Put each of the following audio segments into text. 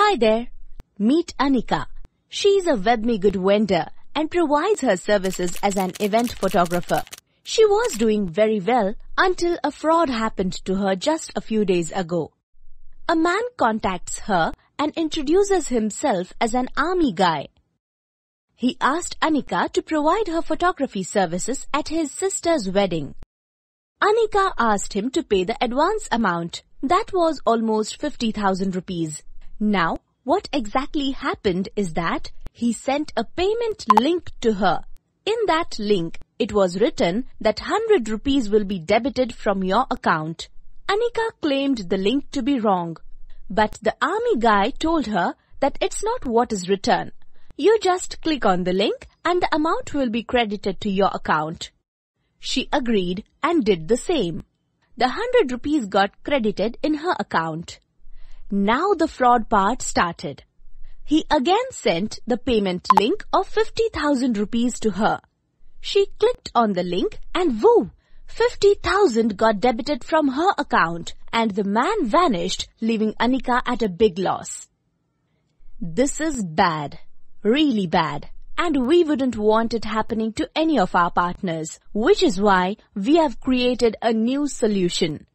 Hi there. Meet Anika. She's a WebMe Good vendor and provides her services as an event photographer. She was doing very well until a fraud happened to her just a few days ago. A man contacts her and introduces himself as an army guy. He asked Anika to provide her photography services at his sister's wedding. Anika asked him to pay the advance amount. That was almost 50,000 rupees. Now, what exactly happened is that he sent a payment link to her. In that link, it was written that 100 rupees will be debited from your account. Anika claimed the link to be wrong. But the army guy told her that it's not what is written. You just click on the link and the amount will be credited to your account. She agreed and did the same. The 100 rupees got credited in her account. Now the fraud part started. He again sent the payment link of 50,000 rupees to her. She clicked on the link and woo! 50,000 got debited from her account and the man vanished leaving Anika at a big loss. This is bad. Really bad. And we wouldn't want it happening to any of our partners, which is why we have created a new solution.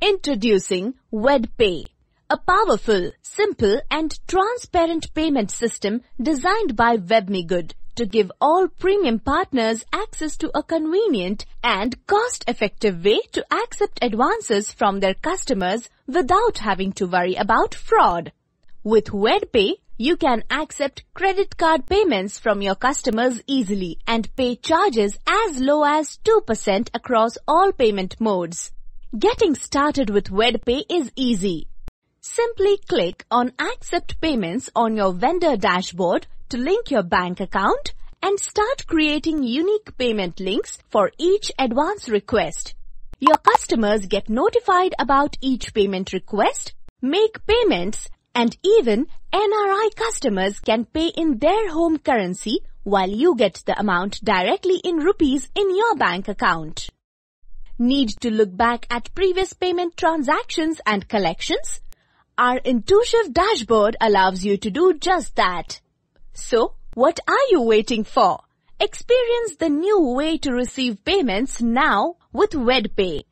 Introducing WedPay a powerful, simple and transparent payment system designed by WebMeGood to give all premium partners access to a convenient and cost-effective way to accept advances from their customers without having to worry about fraud. With WebPay, you can accept credit card payments from your customers easily and pay charges as low as 2% across all payment modes. Getting started with WebPay is easy. Simply click on Accept Payments on your vendor dashboard to link your bank account and start creating unique payment links for each advance request. Your customers get notified about each payment request, make payments, and even NRI customers can pay in their home currency while you get the amount directly in rupees in your bank account. Need to look back at previous payment transactions and collections? Our intuitive dashboard allows you to do just that. So, what are you waiting for? Experience the new way to receive payments now with WedPay.